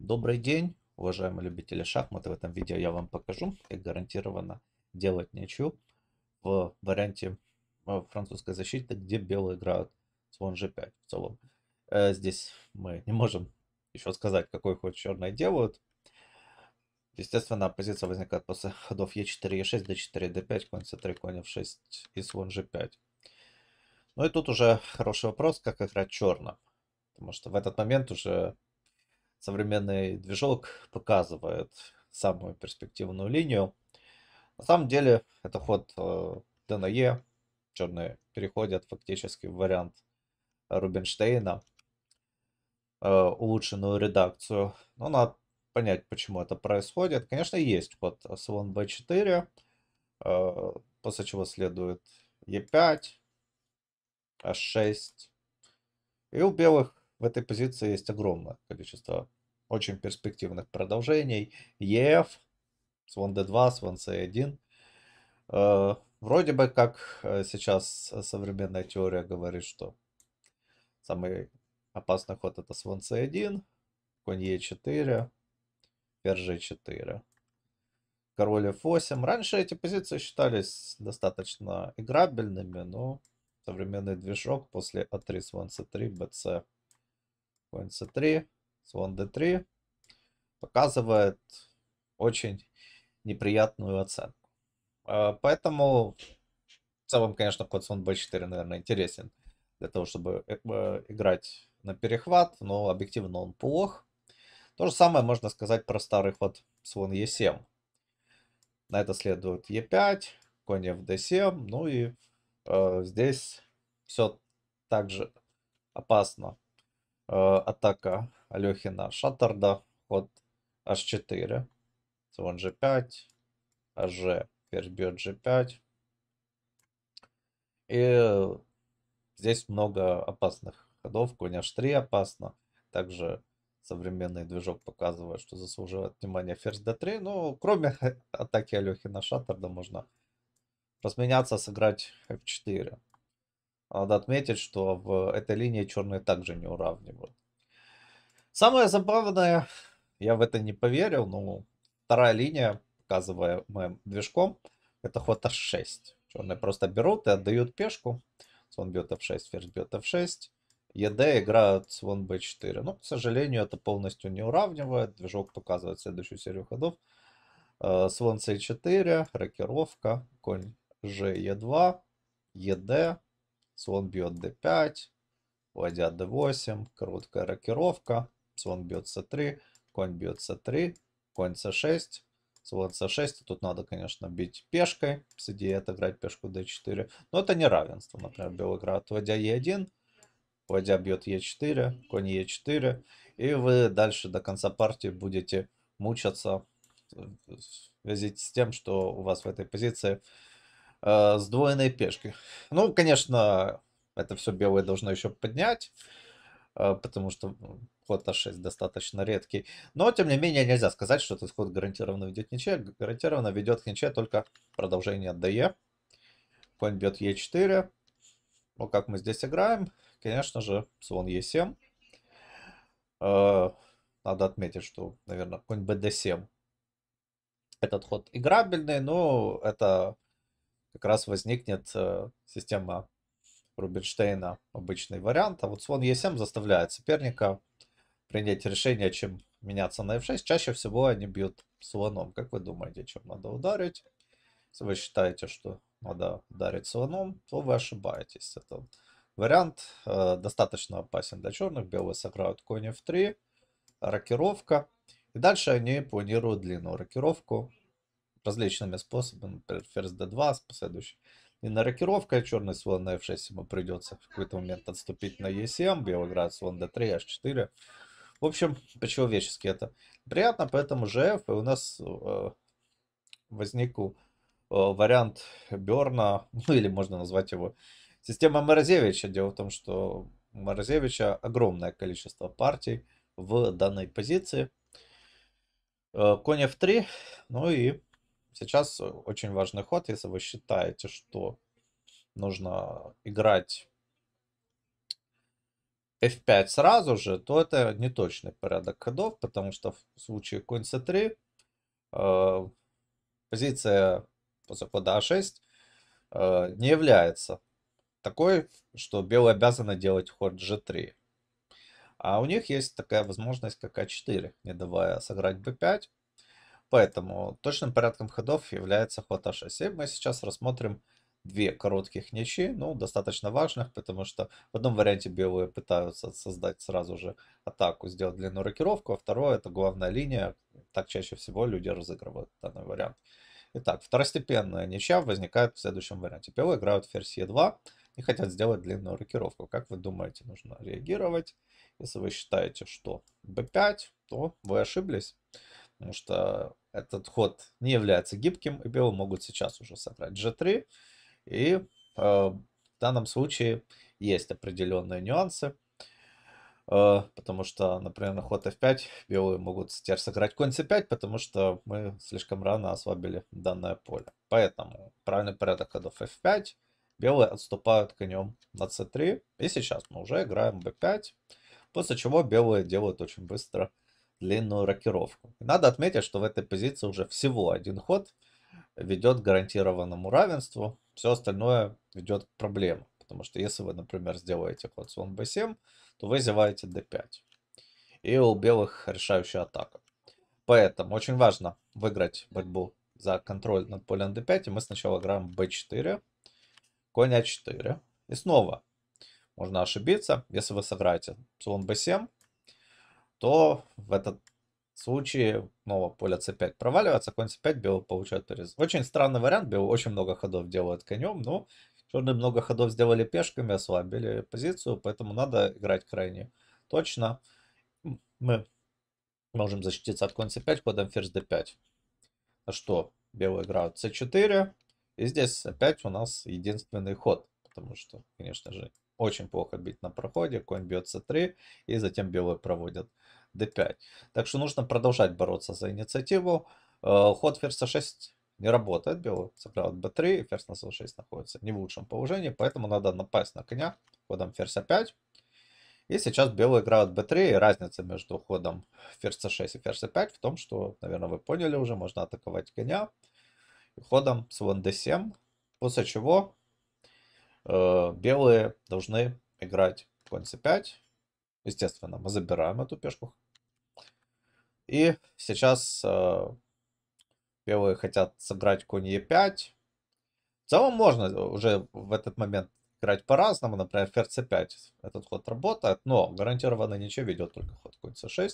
Добрый день, уважаемые любители шахмат. В этом видео я вам покажу, как гарантированно делать ничью в варианте э, французской защиты, где белые играют слон g5 в целом. Э, здесь мы не можем еще сказать, какой ход черные делают. Естественно, позиция возникает после ходов e4, e6, d4, d5, конь c3, конь f6 и слон g5. Ну и тут уже хороший вопрос, как играть черным. Потому что в этот момент уже современный движок показывает самую перспективную линию. На самом деле это ход э, ДНЕ. Черные переходят фактически в вариант Рубинштейна. Э, улучшенную редакцию. Но надо понять, почему это происходит. Конечно, есть ход слон b4. Э, после чего следует e5, h6. И у белых в этой позиции есть огромное количество очень перспективных продолжений. ЕФ, слон d2, слон c1. вроде бы как э, сейчас современная теория говорит, что самый опасный ход это слон c1, конь e4, ферзь g4. Король f8. Раньше эти позиции считались достаточно играбельными, но современный движок после a3 слон c3, bc Конь c3, слон d3 показывает очень неприятную оценку. А, поэтому в целом, конечно, ход слон b4, наверное, интересен для того, чтобы э, э, играть на перехват, но объективно он плох. То же самое можно сказать про старый ход слон e7. На это следует e5, конь fd7, ну и э, здесь все также опасно Э, атака Алехина Шаттерда Ход H4. Слон G5, АЖ Ферзь бьет G5. И здесь много опасных ходов. Конь H3 опасно. Также современный движок показывает, что заслуживает внимания ферзь d3. Ну, кроме атаки Алехина Шаттерда можно разменяться, сыграть f4. Надо отметить, что в этой линии черные также не уравнивают. Самое забавное, я в это не поверил, но вторая линия, показываемая движком, это ход f 6 Черные просто берут и отдают пешку. Слон бьет f6, ферзь бьет f6. ЕД играют слон b4. Но, к сожалению, это полностью не уравнивает. Движок показывает следующую серию ходов. Э, слон c4, рокировка, конь g e2, ЕД, слон бьет d5, ладья d8, короткая рокировка, слон бьет c3, конь бьет c3, конь c6, слон c6, тут надо, конечно, бить пешкой, с идеей отыграть пешку d4, но это не равенство, например, Белград, ладья e1, ладья бьет e4, конь e4, и вы дальше до конца партии будете мучаться э, в связи с тем, что у вас в этой позиции э, сдвоенной пешкой. Ну, конечно, это все белые должны еще поднять, э, потому что ну, ход h6 достаточно редкий. Но, тем не менее, нельзя сказать, что этот ход гарантированно ведет ничья. Гарантированно ведет к ничье только продолжение DE. Конь бьет е 4 Ну, как мы здесь играем? Конечно же, слон е 7 Э, надо отметить, что, наверное, конь bd7. Этот ход играбельный, но это как раз возникнет э, система Рубинштейна, обычный вариант. А вот слон Е7 заставляет соперника принять решение, чем меняться на F6. Чаще всего они бьют слоном. Как вы думаете, чем надо ударить? Если вы считаете, что надо ударить слоном, то вы ошибаетесь. Это вариант э, достаточно опасен для черных. Белые сыграют конь F3, рокировка. И дальше они планируют длинную рокировку различными способами, например, ферзь d2 с последующей. И на рокировка черный слон на f6 ему придется в какой-то момент отступить на e7, белый играет слон d3, h4. В общем, по-человечески это приятно, поэтому gf, и у нас э, возник э, вариант Берна, ну или можно назвать его система Морозевича. Дело в том, что у Морозевича огромное количество партий в данной позиции. Э, конь f3, ну и Сейчас э, очень важный ход, если вы считаете, что нужно играть f5 сразу же, то это не точный порядок ходов, потому что в случае конь c3 э, позиция после хода a6 а э, не является такой, что белые обязаны делать ход g3. А у них есть такая возможность, как a а 4 не давая сыграть b5. Поэтому точным порядком ходов является ход h7. Мы сейчас рассмотрим две коротких ничьи, ну, достаточно важных, потому что в одном варианте белые пытаются создать сразу же атаку, сделать длинную рокировку, а второе это главная линия, так чаще всего люди разыгрывают данный вариант. Итак, второстепенная ничья возникает в следующем варианте. Белые играют ферзь e2 и хотят сделать длинную рокировку. Как вы думаете, нужно реагировать? Если вы считаете, что b5, то вы ошиблись потому что этот ход не является гибким, и белые могут сейчас уже сыграть g3, и э, в данном случае есть определенные нюансы, э, потому что, например, на ход f5 белые могут теперь сыграть конь c5, потому что мы слишком рано ослабили данное поле. Поэтому правильный порядок ходов f5, белые отступают конем на c3, и сейчас мы уже играем b5, после чего белые делают очень быстро длинную рокировку. надо отметить, что в этой позиции уже всего один ход ведет к гарантированному равенству, все остальное ведет к проблемам. Потому что если вы, например, сделаете ход слон b7, то вы зеваете d5. И у белых решающая атака. Поэтому очень важно выиграть борьбу за контроль над полем d5. И мы сначала играем b4, конь a4. А и снова можно ошибиться, если вы сыграете слон b7, то в этот случае нового ну, поле c5 проваливается, конь c5, белый получает перез. Очень странный вариант, белый очень много ходов делает конем, но черные много ходов сделали пешками, ослабили позицию, поэтому надо играть крайне точно. Мы можем защититься от конь c5 ходом ферзь d5. А что белые играют c4, и здесь опять у нас единственный ход, потому что, конечно же, очень плохо бить на проходе, конь бьет c3, и затем белые проводят d5. Так что нужно продолжать бороться за инициативу. Э, ход ферзь c6 не работает. Белый сыграл b3, ферзь на c6 находится не в лучшем положении, поэтому надо напасть на коня ходом ферзь a5. А и сейчас белые играют b3, и разница между ходом ферзь c6 и ферзь c5 а в том, что, наверное, вы поняли уже, можно атаковать коня и ходом слон d7, после чего э, белые должны играть конь c5, Естественно, мы забираем эту пешку. И сейчас э, белые хотят сыграть конь e5. В целом можно э, уже в этот момент играть по-разному. Например, ферзь c5. Этот ход работает, но гарантированно ничего ведет только ход конь c6.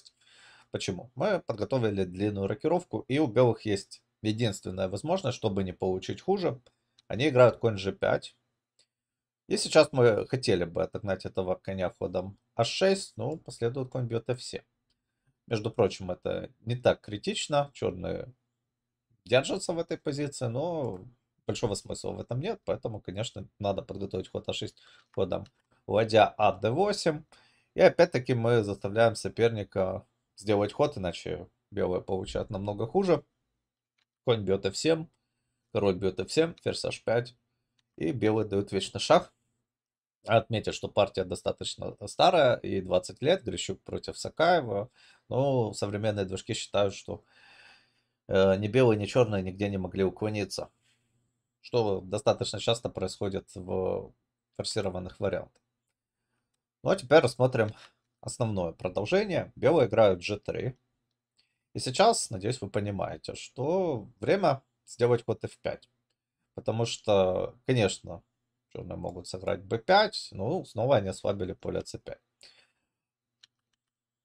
Почему? Мы подготовили длинную рокировку, и у белых есть единственная возможность, чтобы не получить хуже. Они играют конь g5. И сейчас мы хотели бы отогнать этого коня ходом h6, но последует конь бьет f7. Между прочим, это не так критично. Черные держатся в этой позиции, но большого смысла в этом нет. Поэтому, конечно, надо подготовить ход h6 ходом ладья а d8. И опять-таки мы заставляем соперника сделать ход, иначе белые получают намного хуже. Конь бьет f7, король бьет f7, ферзь h5. И белые дают вечный шах. Отметьте, что партия достаточно старая, и 20 лет, Грищук против Сакаева. Но современные движки считают, что э, ни белые, ни черные нигде не могли уклониться. Что достаточно часто происходит в форсированных вариантах. Ну а теперь рассмотрим основное продолжение. Белые играют g3. И сейчас, надеюсь, вы понимаете, что время сделать ход f5. Потому что, конечно, черные могут сыграть b5, ну, снова они ослабили поле c5.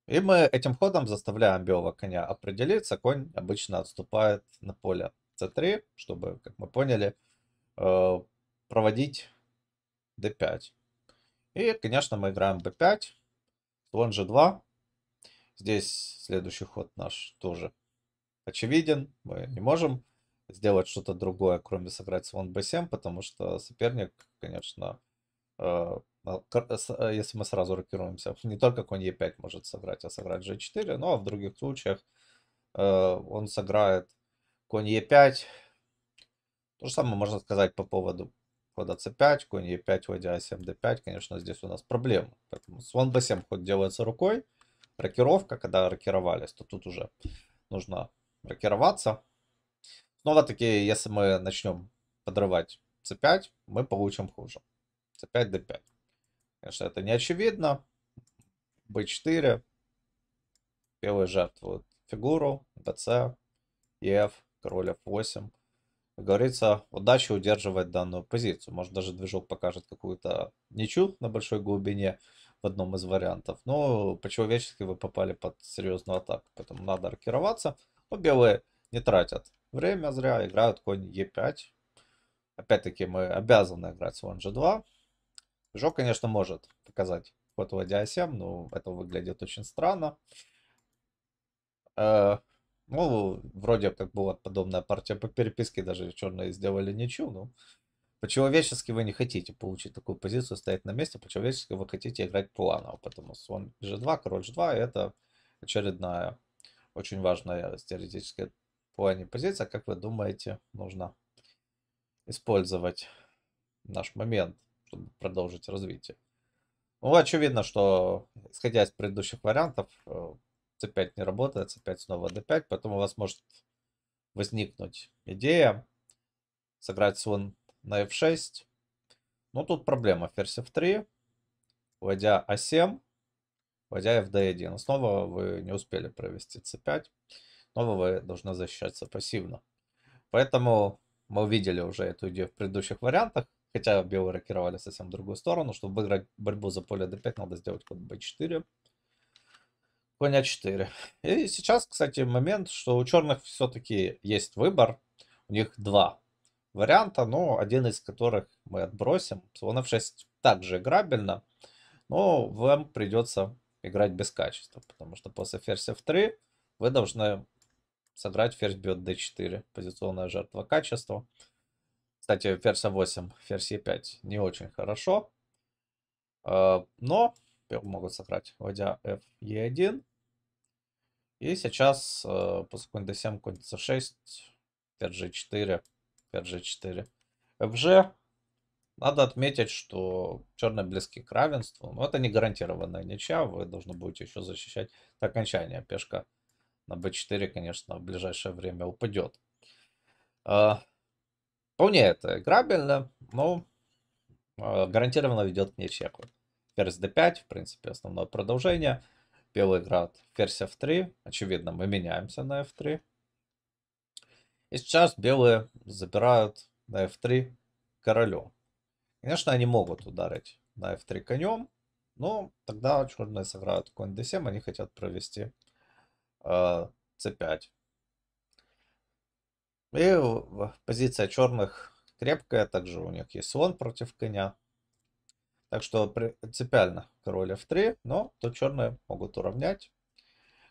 И мы этим ходом заставляем белого коня определиться. Конь обычно отступает на поле c3, чтобы, как мы поняли, э, проводить d5. И, конечно, мы играем b5, слон g2. Здесь следующий ход наш тоже очевиден. Мы не можем сделать что-то другое, кроме сыграть слон b7, потому что соперник, конечно, э, э, э, если мы сразу рокируемся, не только конь e5 может сыграть, а сыграть g4, но в других случаях он сыграет конь e5. То же самое можно сказать по поводу хода c5, конь e5, ладья a7, d5, конечно, здесь у нас проблемы. Поэтому слон b7 хоть делается рукой, рокировка, когда рокировались, то тут уже нужно рокироваться. Снова-таки, ну, если мы начнем подрывать c5, мы получим хуже. c5, d5. Конечно, это не очевидно. b4. Белые жертвуют фигуру, bc, ef, король f8. Как говорится, удача удерживать данную позицию. Может, даже движок покажет какую-то ничью на большой глубине в одном из вариантов. Но по-человечески вы попали под серьезную атаку, поэтому надо аркироваться. Но белые не тратят время зря, играют конь Е5. Опять-таки мы обязаны играть слон G2. Жо, конечно, может показать ход ладья 7 но это выглядит очень странно. Э, ну, вроде как была подобная партия по переписке, даже черные сделали ничью, но по-человечески вы не хотите получить такую позицию, стоять на месте, по-человечески вы хотите играть планово, потому что слон G2, король G2, это очередная очень важная теоретическая плане позиция, а как вы думаете, нужно использовать наш момент, чтобы продолжить развитие? Ну, очевидно, что, исходя из предыдущих вариантов, c5 э, не работает, c5 снова d5, поэтому у вас может возникнуть идея сыграть слон на f6. Но ну, тут проблема. Ферзь f3, вводя a7, а вводя fd1. Снова вы не успели провести c5 но ВВ должна защищаться пассивно. Поэтому мы увидели уже эту идею в предыдущих вариантах, хотя белые рокировали совсем в другую сторону. Чтобы выиграть борьбу за поле d5, надо сделать ход b4, конь a4. А И сейчас, кстати, момент, что у черных все-таки есть выбор. У них два варианта, но один из которых мы отбросим. Слон f6 а также играбельно, но вам придется играть без качества, потому что после ферзь f3 вы должны сыграть ферзь бьет d4. Позиционная жертва качества. Кстати, ферзь a8, а ферзь e5 не очень хорошо. А, но могут сыграть, вводя f e1. И сейчас пусть конь d7, конь c6, ферзь g4, ферзь g4. fg. Надо отметить, что черные близки к равенству. Но это не гарантированная ничья. Вы должны будете еще защищать до окончания пешка на b4, конечно, в ближайшее время упадет. А, вполне это играбельно, но а, гарантированно ведет к ничеку. Ферзь d5, в принципе, основное продолжение. Белый град, ферзь f3. Очевидно, мы меняемся на f3. И сейчас белые забирают на f3 королем. Конечно, они могут ударить на f3 конем, но тогда черные сыграют конь d7, они хотят провести c5. А, и позиция черных крепкая, также у них есть слон против коня. Так что принципиально король f3, но то черные могут уравнять.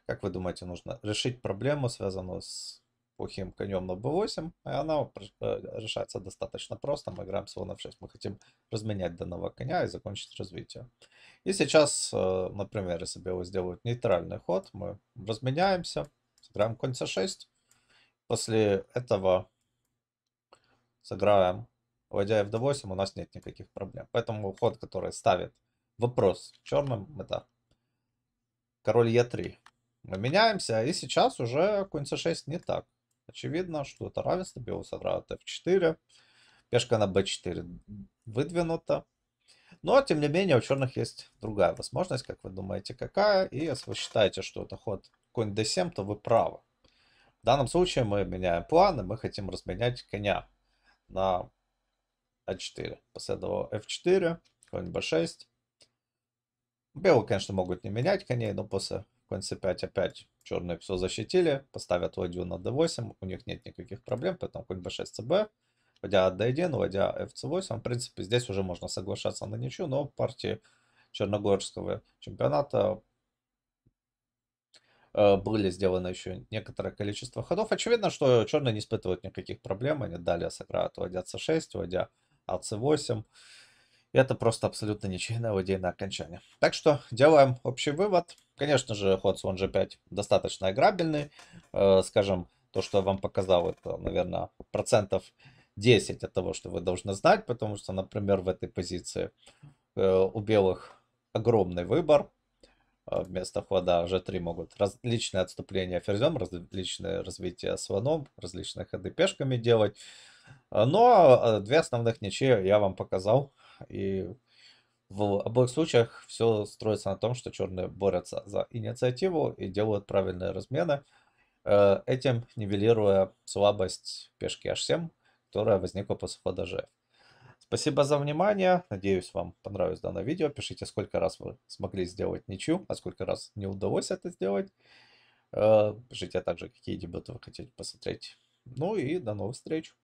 Как вы думаете, нужно решить проблему, связанную с плохим конем на b8, и она э, решается достаточно просто. Мы играем слон f6, мы хотим разменять данного коня и закончить развитие. И сейчас, э, например, если белые сделают нейтральный ход. Мы разменяемся, сыграем конь c6. После этого сыграем ладья f8, у нас нет никаких проблем. Поэтому ход, который ставит вопрос черным, это король e3. Мы меняемся, и сейчас уже конь c6 не так. Очевидно, что это равенство, белый сыграют f4, пешка на b4 выдвинута. Но, тем не менее, у черных есть другая возможность, как вы думаете, какая. И если вы считаете, что это ход конь d7, то вы правы. В данном случае мы меняем планы, мы хотим разменять коня на а4. после этого f4, конь b6. Белые, конечно, могут не менять коней, но после конь c5 опять черные все защитили, поставят ладью на d8, у них нет никаких проблем, поэтому конь b6 cb водя d1, вводя fc8, в принципе, здесь уже можно соглашаться на ничью, но в партии черногорского чемпионата э, были сделаны еще некоторое количество ходов. Очевидно, что черные не испытывают никаких проблем. Они далее сыграют вводя c6, вводя ac8. А это просто абсолютно ничейное владение окончание. Так что делаем общий вывод. Конечно же, ход слон g5 достаточно играбельный. Э, скажем, то, что я вам показал, это, наверное, процентов 10 от того, что вы должны знать, потому что, например, в этой позиции э, у белых огромный выбор. А вместо хода g3 могут различные отступления ферзем, различные развития слоном, различные ходы пешками делать. А, но э, две основных ничьи я вам показал. И в обоих случаях все строится на том, что черные борются за инициативу и делают правильные размены, э, этим нивелируя слабость пешки h7, которая возникла после продажи. Спасибо за внимание. Надеюсь, вам понравилось данное видео. Пишите, сколько раз вы смогли сделать ничью, а сколько раз не удалось это сделать. Э, пишите также, какие дебюты вы хотите посмотреть. Ну и до новых встреч.